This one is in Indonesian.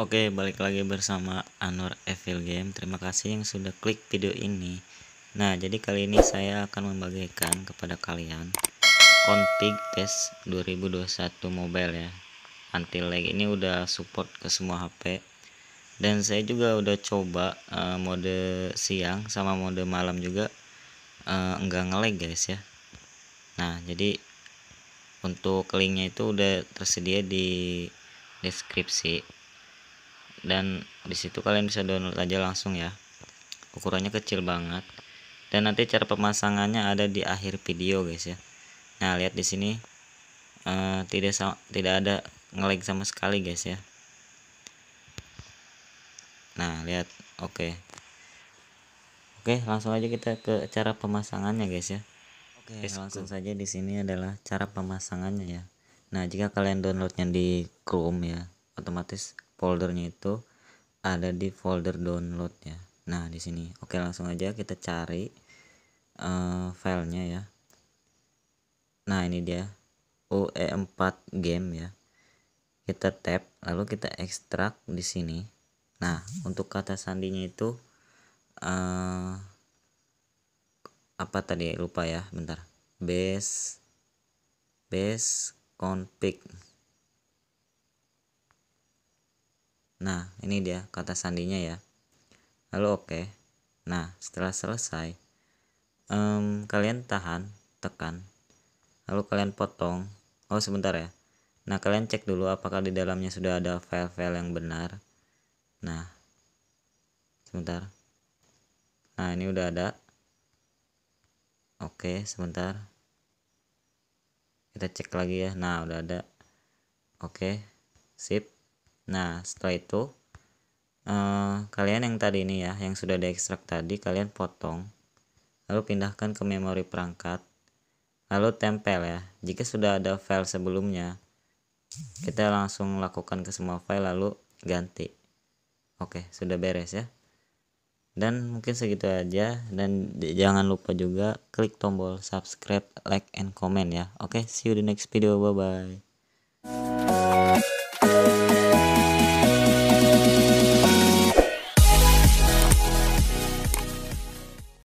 Oke, balik lagi bersama Anur Evil Game. Terima kasih yang sudah klik video ini. Nah, jadi kali ini saya akan membagikan kepada kalian config test 2021 mobile ya. Anti lag ini udah support ke semua HP. Dan saya juga udah coba uh, mode siang sama mode malam juga uh, eh, enggak ngelag guys ya. Nah, jadi untuk linknya itu udah tersedia di deskripsi dan disitu kalian bisa download aja langsung ya ukurannya kecil banget dan nanti cara pemasangannya ada di akhir video guys ya nah lihat di sini uh, tidak tidak ada ngelag sama sekali guys ya nah lihat oke okay. oke langsung aja kita ke cara pemasangannya guys ya oke okay, langsung saja di sini adalah cara pemasangannya ya nah jika kalian downloadnya di Chrome ya otomatis foldernya itu ada di folder download ya nah di sini oke langsung aja kita cari uh, filenya ya nah ini dia UE4 game ya kita tap lalu kita ekstrak di sini nah untuk kata sandinya itu uh, apa tadi lupa ya bentar base base config Nah, ini dia kata sandinya ya. Lalu oke. Okay. Nah, setelah selesai, um, kalian tahan, tekan. Lalu kalian potong. Oh, sebentar ya. Nah, kalian cek dulu apakah di dalamnya sudah ada file-file yang benar. Nah, sebentar. Nah, ini udah ada. Oke, sebentar. Kita cek lagi ya. Nah, udah ada. Oke, sip nah setelah itu uh, kalian yang tadi ini ya yang sudah diekstrak tadi kalian potong lalu pindahkan ke memori perangkat lalu tempel ya jika sudah ada file sebelumnya kita langsung lakukan ke semua file lalu ganti oke sudah beres ya dan mungkin segitu aja dan jangan lupa juga klik tombol subscribe like and comment ya oke see you di next video bye bye